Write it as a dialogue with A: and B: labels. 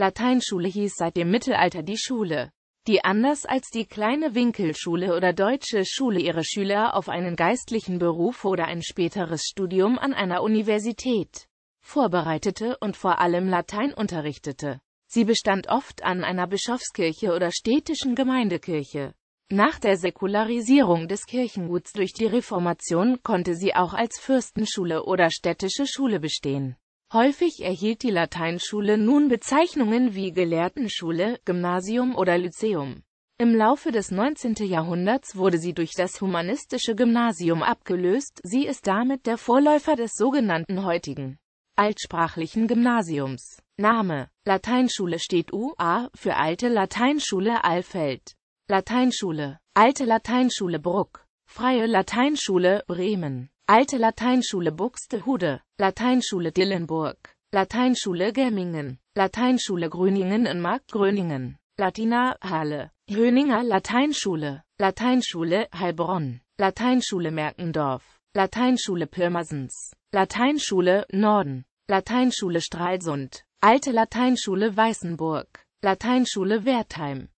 A: Lateinschule hieß seit dem Mittelalter die Schule, die anders als die kleine Winkelschule oder deutsche Schule ihre Schüler auf einen geistlichen Beruf oder ein späteres Studium an einer Universität vorbereitete und vor allem Latein unterrichtete. Sie bestand oft an einer Bischofskirche oder städtischen Gemeindekirche. Nach der Säkularisierung des Kirchenguts durch die Reformation konnte sie auch als Fürstenschule oder städtische Schule bestehen. Häufig erhielt die Lateinschule nun Bezeichnungen wie Gelehrtenschule, Gymnasium oder Lyzeum. Im Laufe des 19. Jahrhunderts wurde sie durch das humanistische Gymnasium abgelöst, sie ist damit der Vorläufer des sogenannten heutigen altsprachlichen Gymnasiums. Name Lateinschule steht UA für Alte Lateinschule Alfeld. Lateinschule Alte Lateinschule Bruck Freie Lateinschule Bremen Alte Lateinschule Buxtehude, Lateinschule Dillenburg, Lateinschule Gemmingen, Lateinschule Gröningen in Markt Latina Halle, Höninger Lateinschule, Lateinschule Heilbronn, Lateinschule Merkendorf, Lateinschule Pirmasens, Lateinschule Norden, Lateinschule Stralsund, Alte Lateinschule Weißenburg, Lateinschule Wertheim,